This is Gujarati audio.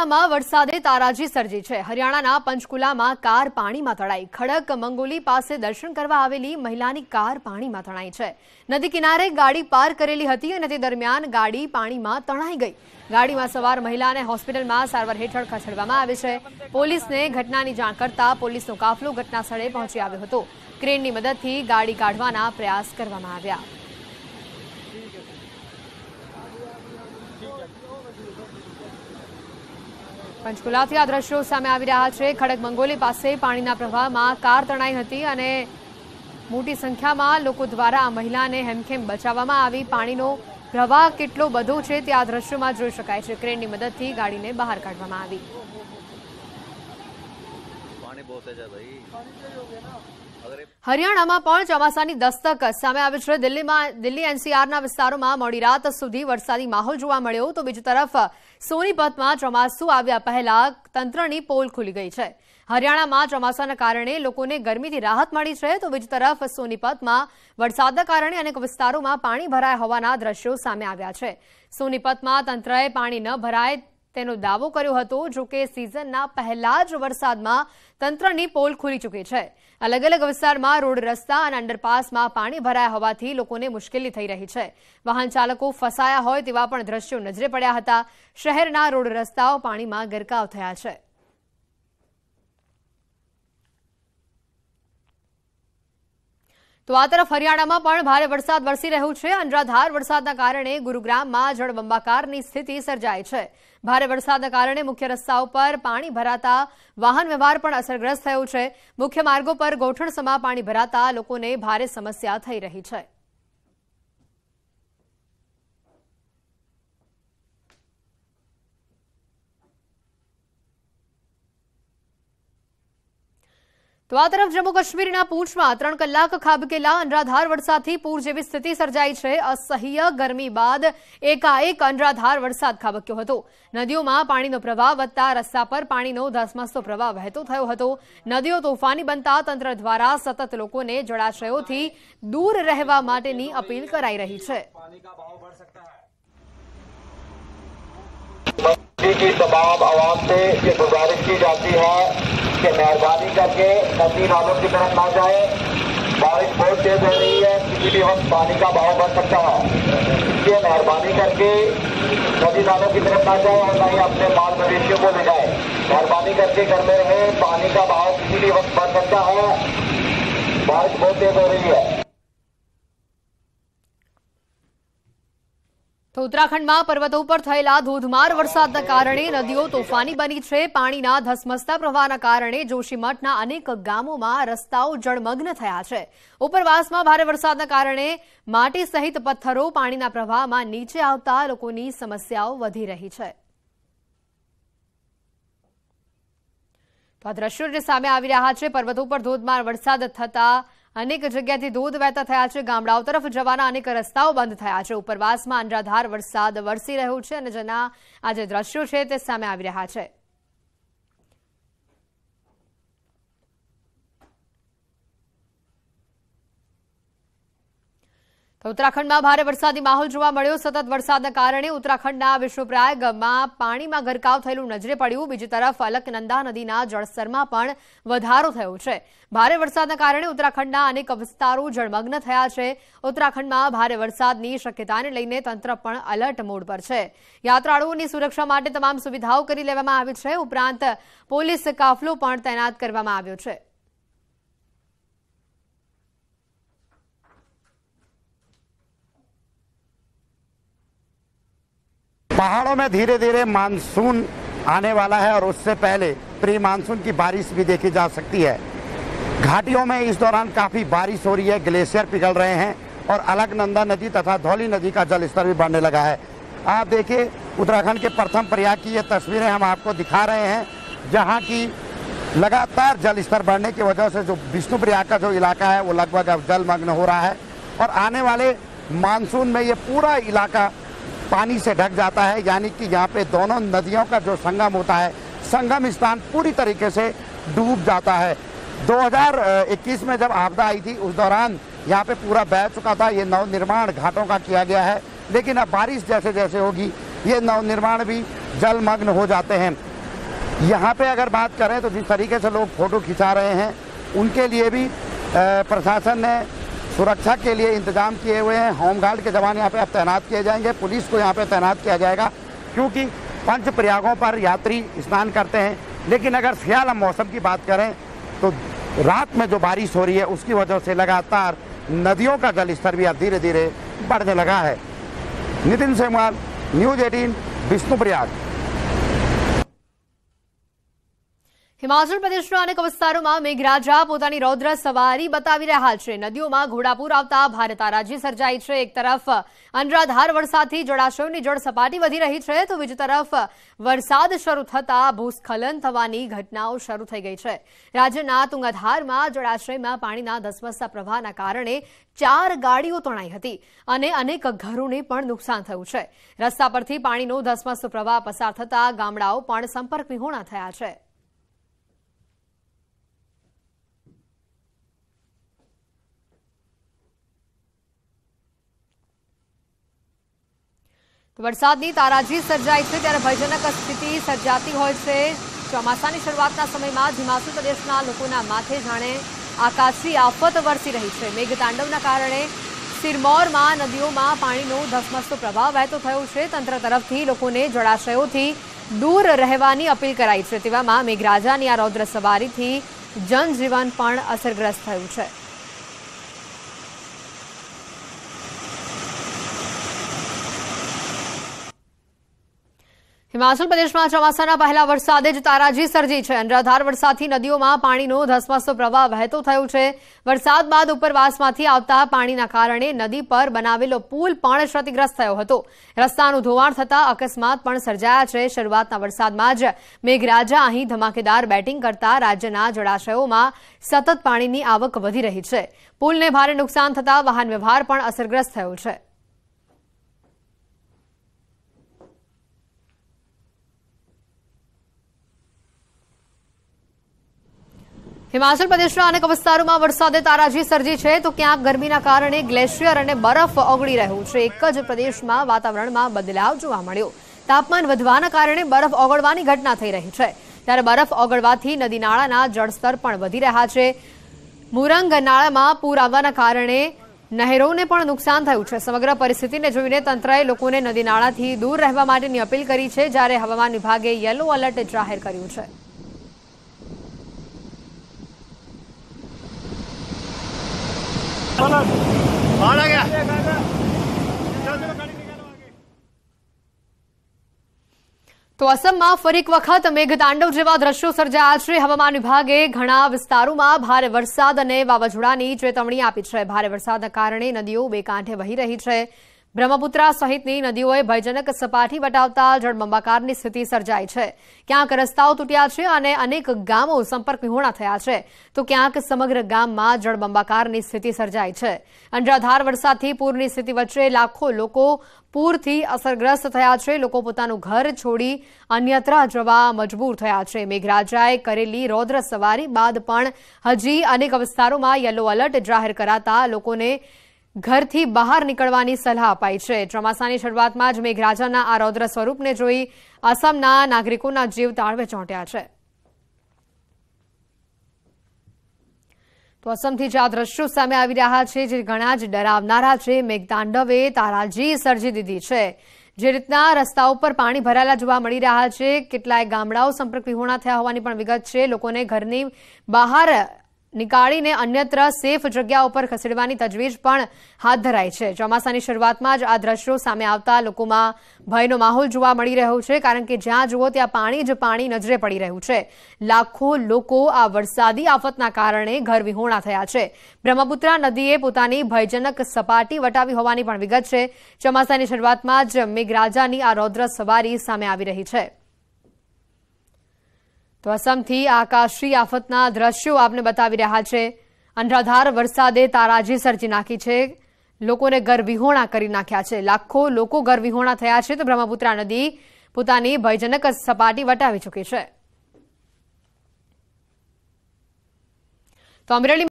મહારાષ્ટ્રમાં વરસાદે તારાજી સર્જી છે હરિયાણાના પંચકુલામાં કાર પાણીમાં તણાઈ ખડક મંગોલી પાસે દર્શન કરવા આવેલી મહિલાની કાર પાણીમાં તણાઈ છે નદી કિનારે ગાડી પાર કરેલી હતી અને તે દરમિયાન ગાડી પાણીમાં તણાઈ ગઈ ગાડીમાં સવાર મહિલાને હોસ્પિટલમાં સારવાર હેઠળ ખસેડવામાં આવી છે પોલીસને ઘટનાની જાણ કરતા પોલીસનો કાફલો ઘટનાસ્થળે પહોંચી આવ્યો હતો ક્રેનની મદદથી ગાડી કાઢવાના પ્રયાસ કરવામાં આવ્યા પંચકુલાથી આ દ્રશ્યો સામે આવી રહ્યા છે ખડક મંગોલી પાસે પાણીના પ્રવાહમાં કાર તણાઈ હતી અને મોટી સંખ્યામાં લોકો દ્વારા આ મહિલાને હેમખેમ બચાવવામાં આવી પાણીનો પ્રવાહ કેટલો બધો છે તે આ દ્રશ્યોમાં જોઈ શકાય છે ક્રેનની મદદથી ગાડીને બહાર કાઢવામાં આવી પાણી બહુ ભાઈ હરિયાણામાં પણ ચોમાસાની દસ્તક સામે આવી છે દિલ્હીમાં દિલ્હી એનસીઆરના વિસ્તારોમાં મોડી રાત સુધી વરસાદી માહોલ જોવા મળ્યો તો બીજી તરફ સોનીપતમાં ચોમાસું આવ્યા પહેલા તંત્રની પોલ ખુલી ગઈ છે હરિયાણામાં ચોમાસાના કારણે લોકોને ગરમીથી રાહત મળી છે તો બીજી તરફ સોનીપતમાં વરસાદના કારણે અનેક વિસ્તારોમાં પાણી ભરાયા હોવાના દ્રશ્યો સામે આવ્યા છે સોનીપતમાં તંત્રએ પાણી ન ભરાય તેનો દાવો કર્યો હતો જો કે સિઝનના પહેલા જ વરસાદમાં તંત્રની પોલ ખુલી ચૂકી છે અલગ અલગ વિસ્તારમાં રોડ રસ્તા અને અંડરપાસમાં પાણી ભરાયા હોવાથી લોકોને મુશ્કેલી થઈ રહી છે વાહન ચાલકો ફસાયા હોય તેવા પણ દ્રશ્યો નજરે પડ્યા હતા શહેરના રોડ રસ્તાઓ પાણીમાં ગરકાવ થયા છે તો આ તરફ હરિયાણામાં પણ ભારે વરસાદ વરસી રહ્યો છે અનરાધાર વરસાદના કારણે ગુરુગ્રામમાં જળબંબાકારની સ્થિતિ સર્જાઈ છે ભારે વરસાદના કારણે મુખ્ય રસ્તાઓ પર પાણી ભરાતા વાહન વ્યવહાર પણ અસરગ્રસ્ત થયો છે મુખ્ય માર્ગો પર ગોઠણસમાં પાણી ભરાતા લોકોને ભારે સમસ્યા થઈ રહી છે તો આ તરફ જમ્મુ કાશ્મીરના પૂંછમાં ત્રણ કલાક ખાબકેલા અનરાધાર વરસાદથી પૂર જેવી સ્થિતિ સર્જાઈ છે અસહ્ય ગરમી બાદ એકાએક અનરાધાર વરસાદ ખાબક્યો હતો નદીઓમાં પાણીનો પ્રવાહ વધતા રસ્તા પર પાણીનો ધસમસતો પ્રવાહ વહેતો થયો હતો નદીઓ તોફાની બનતા તંત્ર દ્વારા સતત લોકોને જળાશયોથી દૂર રહેવા માટેની અપીલ કરાઈ રહી છે कि मेहरबानी करके नदी नालों की तरफ ना जाए बारिश बहुत तेज हो रही है किसी भी वक्त पानी का बहाव बढ़ सकता है इसलिए मेहरबानी करके नदी नालों की तरफ ना जाए और ना ही अपने माल मवेशियों को ले जाए मेहरबानी करके घर में रहे पानी का बहाव किसी भी वक्त बढ़ सकता है बारिश बहुत तेज हो रही है ઉત્તરાખંડમાં પર્વતો ઉપર થયેલા ધોધમાર વરસાદના કારણે નદીઓ તોફાની બની છે પાણીના ધસમસતા પ્રવાહના કારણે જોશીમઠના અનેક ગામોમાં રસ્તાઓ જળમગ્ન થયા છે ઉપરવાસમાં ભારે વરસાદના કારણે માટી સહિત પથ્થરો પાણીના પ્રવાહમાં નીચે આવતા લોકોની સમસ્યાઓ વધી રહી છે તો આ દ્રશ્યો સામે આવી રહ્યા છે પર્વતો પર ધોધમાર વરસાદ થતાં અનેક જગ્યાથી ધોધ વહેતા થયા છે ગામડાઓ તરફ જવાના અનેક રસ્તાઓ બંધ થયા છે ઉપરવાસમાં અનરાધાર વરસાદ વરસી રહ્યો છે અને જેના આ જે દ્રશ્યો છે તે સામે આવી રહ્યા છે તો ઉત્તરાખંડમાં ભારે વરસાદી માહોલ જોવા મળ્યો સતત વરસાદના કારણે ઉત્તરાખંડના વિષ્ણુપ્રાયગમાં પાણીમાં ગરકાવ થયેલું નજરે પડ્યું બીજી તરફ અલકનંદા નદીના જળસ્તરમાં પણ વધારો થયો છે ભારે વરસાદના કારણે ઉત્તરાખંડના અનેક વિસ્તારો જળમગ્ન થયા છે ઉત્તરાખંડમાં ભારે વરસાદની શક્યતાને લઈને તંત્ર પણ અલર્ટ મોડ પર છે યાત્રાળુઓની સુરક્ષા માટે તમામ સુવિધાઓ કરી લેવામાં આવી છે ઉપરાંત પોલીસ કાફલો પણ તૈનાત કરવામાં આવ્યો છે पहाड़ों में धीरे धीरे मानसून आने वाला है और उससे पहले प्री मानसून की बारिश भी देखी जा सकती है घाटियों में इस दौरान काफ़ी बारिश हो रही है ग्लेशियर पिघल रहे हैं और अलगनंदा नदी तथा धौली नदी का जलस्तर भी बढ़ने लगा है आप देखिए उत्तराखंड के प्रथम प्रयाग की ये तस्वीरें हम आपको दिखा रहे हैं जहाँ की लगातार जल स्तर बढ़ने की वजह से जो विष्णु प्रयाग का जो इलाका है वो लगभग अब जलमग्न हो रहा है और आने वाले मानसून में ये पूरा इलाका पानी से ढक जाता है यानी कि यहाँ पे दोनों नदियों का जो संगम होता है संगम स्थान पूरी तरीके से डूब जाता है 2021 में जब आपदा आई थी उस दौरान यहाँ पे पूरा बह चुका था ये नवनिर्माण घाटों का किया गया है लेकिन अब बारिश जैसे जैसे होगी ये नवनिर्माण भी जलमग्न हो जाते हैं यहाँ पे अगर बात करें तो जिस तरीके से लोग फ़ोटो खिंचा रहे हैं उनके लिए भी प्रशासन ने सुरक्षा के लिए इंतजाम किए हुए हैं होमगार्ड के जवान यहाँ पे अब तैनात किए जाएंगे पुलिस को यहाँ पे तैनात किया जाएगा क्योंकि पंच प्रयागों पर यात्री स्नान करते हैं लेकिन अगर सियाला मौसम की बात करें तो रात में जो बारिश हो रही है उसकी वजह से लगातार नदियों का जल स्तर भी अब धीरे धीरे बढ़ने लगा है Nitin Semwal news eighteen Vishnuprayag Himachal પ્રદેશના અનેક વિસ્તારોમાં મેઘરાજા પોતાની રૌદ્ર સવારી બતાવી રહ્યા છે નદીઓમાં ઘોડાપૂર આવતા ભારે તારાજી સર્જાઈ છે એક તરફ અનરાધાર વરસાદથી જળાશયોની જળ સપાટી વધી રહી છે તો બીજી તરફ વરસાદ શરૂ થતાં ભૂસ્ખલન થવાની ઘટનાઓ શરૂ થઈ ગઈ છે રાજ્યના તુંગાધારમાં જળાશયમાં પાણીના ધસમસતા પ્રવાહના કારણે ચાર ગાડીઓ તણાઈ હતી અને અનેક ઘરોને પણ નુકસાન થયું છે રસ્તા પરથી પાણીનો ધસમસતો પ્રવાહ પસાર થતાં ગામડાઓ પણ સંપર્ક વિહોણા થયા છે વરસાદની તારાજી સર્જાય છે ત્યારે ભયજનક સ્થિતિ સર્જાતી હોય છે ચોમાસાની શરૂઆતના સમયમાં જ હિમાચલ પ્રદેશના લોકોના માથે જાણે આકાશી આફત વરસી રહી છે મેઘતાંડવના કારણે સિરમોરમાં નદીઓમાં પાણીનો ધસમસતો પ્રભાવ વહેતો થયો છે તંત્ર તરફથી લોકોને જળાશયોથી દૂર રહેવાની અપીલ કરાઈ છે તેવામાં મેઘરાજાની આ રૌદ્ર સવારીથી જનજીવન પણ અસરગ્રસ્ત થયું છે હિમાચલ પ્રદેશમાં ચોમાસાના પહેલા વરસાદે જ તારાજી સર્જી છે અનરાધાર વરસાદથી નદીઓમાં પાણીનો ધસમસતો પ્રવાહ વહેતો થયો છે વરસાદ બાદ ઉપરવાસમાંથી આવતા પાણીના કારણે નદી પર બનાવેલો પુલ પણ ક્ષતિગ્રસ્ત થયો હતો રસ્તાનું ધોવાણ થતાં અકસ્માત પણ સર્જાયા છે શરૂઆતના વરસાદમાં જ મેઘરાજા અહીં ધમાકેદાર બેટિંગ કરતા રાજ્યના જળાશયોમાં સતત પાણીની આવક વધી રહી છે પુલને ભારે નુકસાન થતાં વાહન વ્યવહાર પણ અસરગ્રસ્ત થયો છે હિમાચલ પ્રદેશના અનેક વિસ્તારોમાં વરસાદે તારાજી સર્જી છે તો ક્યાંક ગરમીના કારણે ગ્લેશિયર અને બરફ ઓગળી રહ્યું છે એક જ પ્રદેશમાં વાતાવરણમાં બદલાવ જોવા મળ્યો તાપમાન વધવાના કારણે બરફ ઓગળવાની ઘટના થઈ રહી છે ત્યારે બરફ ઓગળવાથી નદી નાળાના જળસ્તર પણ વધી રહ્યા છે મુરંગ નાળામાં પૂર આવવાના કારણે નહેરોને પણ નુકસાન થયું છે સમગ્ર પરિસ્થિતિને જોઈને તંત્રએ લોકોને નદી નાળાથી દૂર રહેવા માટેની અપીલ કરી છે જ્યારે હવામાન વિભાગે યલો એલર્ટ જાહેર કર્યું છે ચલો ભાડા ગયા તો અસમમાં ફરી એક વખત મેઘતાંડવ જેવા દ્રશ્યો સર્જાયા છે હવામાન વિભાગે ઘણા વિસ્તારોમાં ભારે વરસાદ અને વાવાઝોડાની ચેતવણી આપી છે ભારે વરસાદના કારણે નદીઓ બે કાંઠે વહી રહી છે બ્રહ્મપુત્રા સહિતની નદીઓએ ભયજનક સપાટી વટાવતા જળબંબાકારની સ્થિતિ સર્જાઈ છે ક્યાંક રસ્તાઓ તૂટ્યા છે અને અનેક ગામો સંપર્ક વિહોણા થયા છે તો ક્યાંક સમગ્ર ગામમાં જળબંબાકારની સ્થિતિ સર્જાઈ છે અંજાધાર વરસાદથી પૂરની સ્થિતિ વચ્ચે લાખો લોકો પૂરથી અસરગ્રસ્ત થયા છે લોકો પોતાનું ઘર છોડી અન્યત્ર જવા મજબૂર થયા છે મેઘરાજાએ કરેલી રૌદ્ર સવારી બાદ પણ હજી અનેક વિસ્તારોમાં યલો એલર્ટ જાહેર કરાતા લોકોને ઘરથી બહાર નીકળવાની સલાહ અપાઈ છે ચોમાસાની શરૂઆતમાં જ મેઘરાજાના આ રૌદ્ર સ્વરૂપને જોઈ અસમના નાગરિકોના જીવ તાળવે ચોંટ્યા છે તો અસમથી જે આ દ્રશ્યો સામે આવી રહ્યા છે જે ઘણા જ ડરાવનારા છે મેઘતાંડવે તારાજી સર્જી દીધી છે જે રીતના રસ્તા ઉપર પાણી ભરાયેલા જોવા મળી રહ્યા છે કેટલાય ગામડાઓ સંપર્ક વિહોણા થયા હોવાની પણ વિગત છે લોકોને ઘરની બહાર નીકાળીને અન્યત્ર સેફ જગ્યા ઉપર ખસેડવાની તજવીજ પણ હાથ ધરાઈ છે ચોમાસાની શરૂઆતમાં જ આ દ્રશ્યો સામે આવતા લોકોમાં ભયનો માહોલ જોવા મળી રહ્યો છે કારણ કે જ્યાં જુઓ ત્યાં પાણી જ પાણી નજરે પડી રહ્યું છે લાખો લોકો આ વરસાદી આફતના કારણે ઘર વિહોણા થયા છે બ્રહ્મપુત્રા નદીએ પોતાની ભયજનક સપાટી વટાવી હોવાની પણ વિગત છે ચોમાસાની શરૂઆતમાં જ મેઘરાજાની આ રૌદ્ર સવારી સામે આવી રહી છે તો અસમથી આકાશી આફતના દ્રશ્યો આપને બતાવી રહ્યા છે અનરાધાર વરસાદે તારાજી સર્જી નાખી છે લોકોને ગરવિહોણા કરી નાખ્યા છે લાખો લોકો ગરવિહોણા થયા છે તો બ્રહ્મપુત્રા નદી પોતાની ભયજનક સપાટી વટાવી ચૂકી છે તો અમરેલી